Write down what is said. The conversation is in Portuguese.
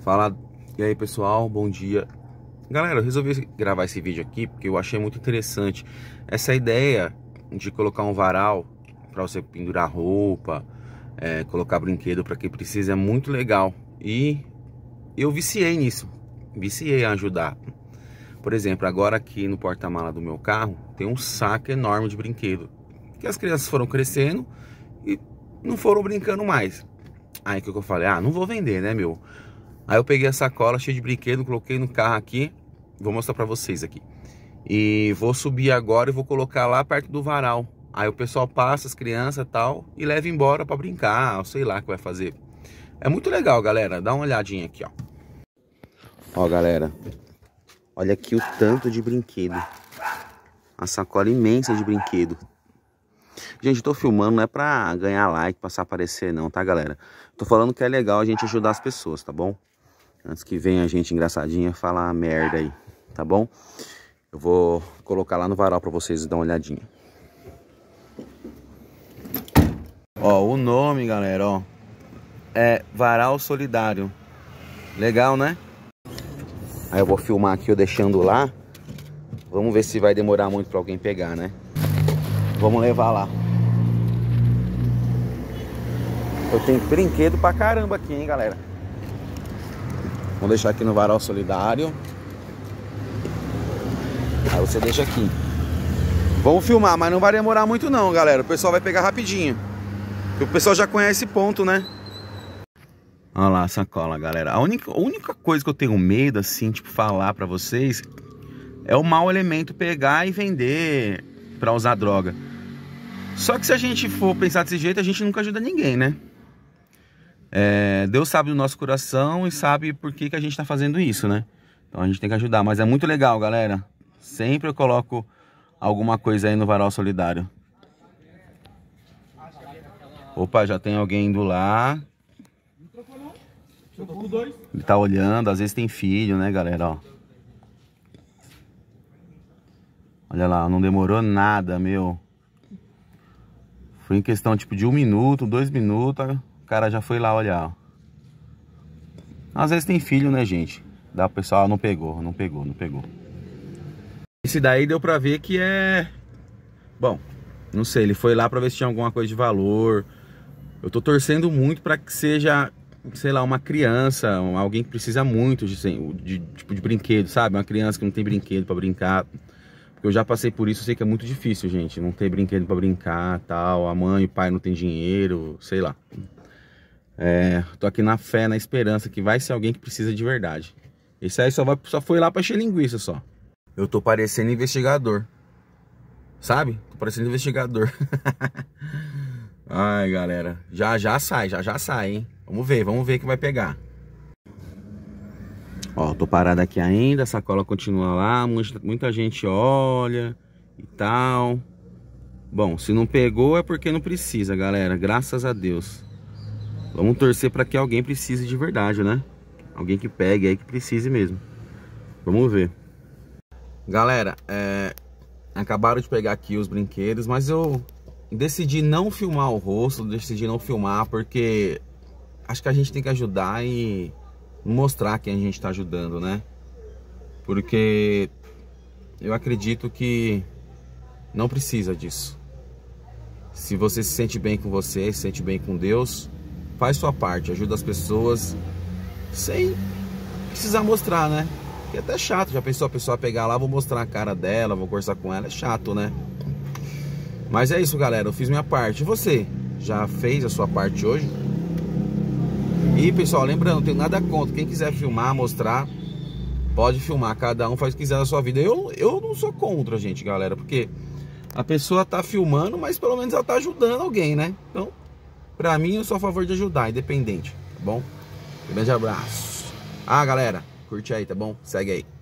Fala, e aí pessoal, bom dia. Galera, eu resolvi gravar esse vídeo aqui porque eu achei muito interessante essa ideia de colocar um varal para você pendurar roupa, é, colocar brinquedo para quem precisa é muito legal. E eu viciei nisso, viciei a ajudar. Por exemplo, agora aqui no porta-mala do meu carro tem um saco enorme de brinquedo que as crianças foram crescendo e não foram brincando mais. Aí que eu falei, ah, não vou vender, né, meu? Aí eu peguei a sacola cheia de brinquedo, coloquei no carro aqui. Vou mostrar para vocês aqui. E vou subir agora e vou colocar lá perto do varal. Aí o pessoal passa, as crianças tal, e leva embora para brincar, ou sei lá o que vai fazer. É muito legal, galera. Dá uma olhadinha aqui, ó. Ó, galera. Olha aqui o tanto de brinquedo. A sacola imensa de brinquedo. Gente, tô filmando, não é pra ganhar like, passar a aparecer não, tá, galera? Tô falando que é legal a gente ajudar as pessoas, tá bom? Antes que venha a gente engraçadinha falar merda aí, tá bom? Eu vou colocar lá no varal para vocês dar uma olhadinha. Ó, o nome, galera, ó, é Varal Solidário. Legal, né? Aí eu vou filmar aqui, eu deixando lá. Vamos ver se vai demorar muito para alguém pegar, né? Vamos levar lá. Eu tenho brinquedo pra caramba aqui, hein, galera. Vamos deixar aqui no varal solidário. Aí você deixa aqui. Vamos filmar, mas não vai demorar muito não, galera. O pessoal vai pegar rapidinho. Porque o pessoal já conhece ponto, né? Olha lá a sacola, galera. A única, a única coisa que eu tenho medo, assim, tipo, falar pra vocês é o mau elemento pegar e vender pra usar droga. Só que se a gente for pensar desse jeito, a gente nunca ajuda ninguém, né? É, Deus sabe do nosso coração e sabe por que, que a gente está fazendo isso, né? Então a gente tem que ajudar. Mas é muito legal, galera. Sempre eu coloco alguma coisa aí no varal solidário. Opa, já tem alguém indo lá. Ele tá olhando, às vezes tem filho, né, galera, ó. Olha lá, não demorou nada, meu. Foi em questão, tipo, de um minuto, dois minutos, cara já foi lá olhar. Às vezes tem filho, né, gente? Dá pro pessoal, ah, não pegou, não pegou, não pegou. Esse daí deu pra ver que é... Bom, não sei, ele foi lá pra ver se tinha alguma coisa de valor. Eu tô torcendo muito pra que seja, sei lá, uma criança, alguém que precisa muito de, de, tipo, de brinquedo, sabe? Uma criança que não tem brinquedo pra brincar. Porque eu já passei por isso, eu sei que é muito difícil, gente. Não ter brinquedo para brincar, tal. A mãe e o pai não tem dinheiro, sei lá. É, tô aqui na fé, na esperança que vai ser alguém que precisa de verdade. Esse aí só, vai, só foi lá pra encher linguiça só. Eu tô parecendo investigador. Sabe? Tô parecendo investigador. Ai, galera. Já já sai, já já sai, hein? Vamos ver, vamos ver o que vai pegar. Ó, tô parado aqui ainda, a sacola continua lá, muita, muita gente olha e tal. Bom, se não pegou é porque não precisa, galera. Graças a Deus. Vamos torcer para que alguém precise de verdade, né? Alguém que pegue aí, que precise mesmo. Vamos ver. Galera, é... acabaram de pegar aqui os brinquedos, mas eu decidi não filmar o rosto, decidi não filmar porque acho que a gente tem que ajudar e mostrar quem a gente está ajudando, né? Porque eu acredito que não precisa disso. Se você se sente bem com você, se sente bem com Deus, faz sua parte, ajuda as pessoas sem precisar mostrar, né? Que é até chato, já pensou a pessoa pegar lá, vou mostrar a cara dela, vou conversar com ela, é chato, né? Mas é isso, galera, eu fiz minha parte. E você? Já fez a sua parte hoje? E, pessoal, lembrando, não tenho nada contra. Quem quiser filmar, mostrar, pode filmar. Cada um faz o que quiser na sua vida. Eu, eu não sou contra, gente, galera, porque a pessoa tá filmando, mas pelo menos ela tá ajudando alguém, né? Então, Pra mim, eu sou a favor de ajudar, independente, tá bom? Um grande abraço. Ah, galera, curte aí, tá bom? Segue aí.